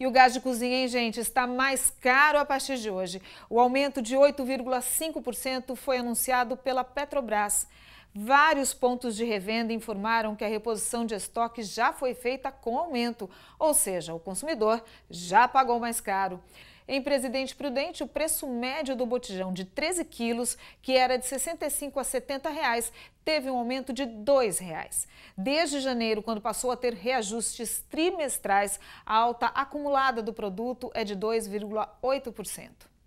E o gás de cozinha, hein, gente, está mais caro a partir de hoje. O aumento de 8,5% foi anunciado pela Petrobras. Vários pontos de revenda informaram que a reposição de estoque já foi feita com aumento, ou seja, o consumidor já pagou mais caro. Em Presidente Prudente, o preço médio do botijão de 13 quilos, que era de 65 a 70 reais, teve um aumento de R$ 2,00. Desde janeiro, quando passou a ter reajustes trimestrais, a alta acumulada do produto é de 2,8%.